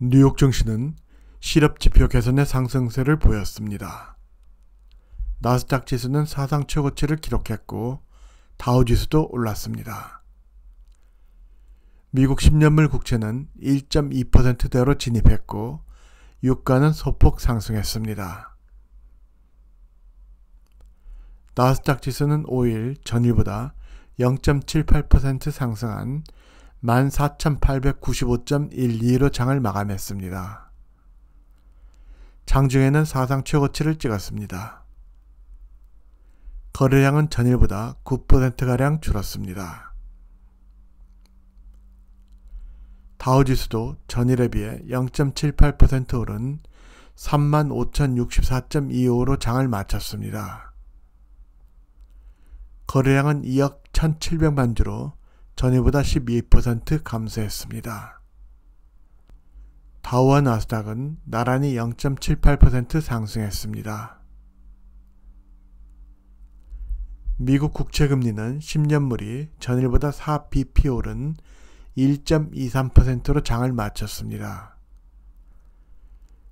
뉴욕 증시는 실업 지표 개선의 상승세를 보였습니다. 나스닥 지수는 사상 최고치를 기록했고 다우 지수도 올랐습니다. 미국 10년물 국채는 1.2%대로 진입했고 유가는 소폭 상승했습니다. 나스닥 지수는 5일 전일보다 0.78% 상승한 14,895.12로 장을 마감했습니다. 장중에는 사상 최고치를 찍었습니다. 거래량은 전일보다 9%가량 줄었습니다. 다우지수도 전일에 비해 0.78% 오른 35,064.25로 장을 마쳤습니다. 거래량은 2억 1,700만 주로 전해보다 12% 감소했습니다. 다우와 나스닥은 나란히 0.78% 상승했습니다. 미국 국채 금리는 10년물이 전일보다 4bp 오른 1.23%로 장을 마쳤습니다.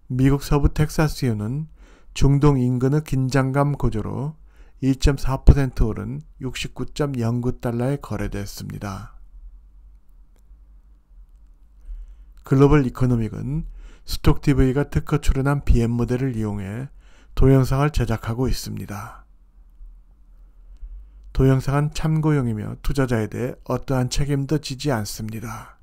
미국 서부 텍사스유는 중동 인근의 긴장감 고조로 2 4 오른 69.09달러에 거래됐습니다. 글로벌 이코노믹은 스톡TV가 특허 출원한 BM 모델을 이용해 동영상을 제작하고 있습니다. 동영상은 참고용이며 투자자에 대해 어떠한 책임도 지지 않습니다.